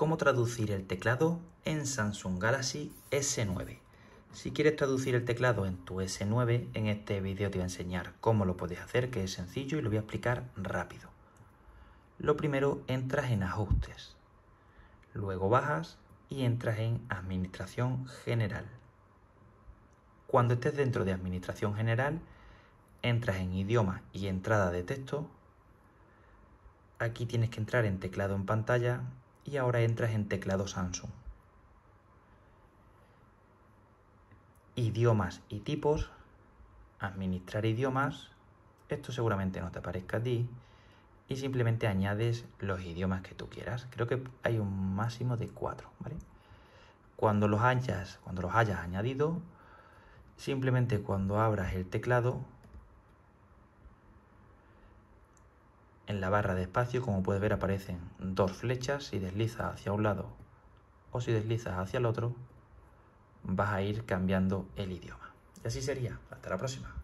cómo traducir el teclado en Samsung Galaxy S9. Si quieres traducir el teclado en tu S9, en este vídeo te voy a enseñar cómo lo puedes hacer, que es sencillo y lo voy a explicar rápido. Lo primero, entras en ajustes, luego bajas y entras en administración general. Cuando estés dentro de administración general, entras en idioma y entrada de texto. Aquí tienes que entrar en teclado en pantalla y ahora entras en teclado Samsung. Idiomas y tipos, administrar idiomas, esto seguramente no te aparezca a ti, y simplemente añades los idiomas que tú quieras. Creo que hay un máximo de cuatro, Cuando los hayas, cuando los hayas añadido, simplemente cuando abras el teclado En la barra de espacio, como puedes ver, aparecen dos flechas. Si deslizas hacia un lado o si deslizas hacia el otro, vas a ir cambiando el idioma. Y así sería. Hasta la próxima.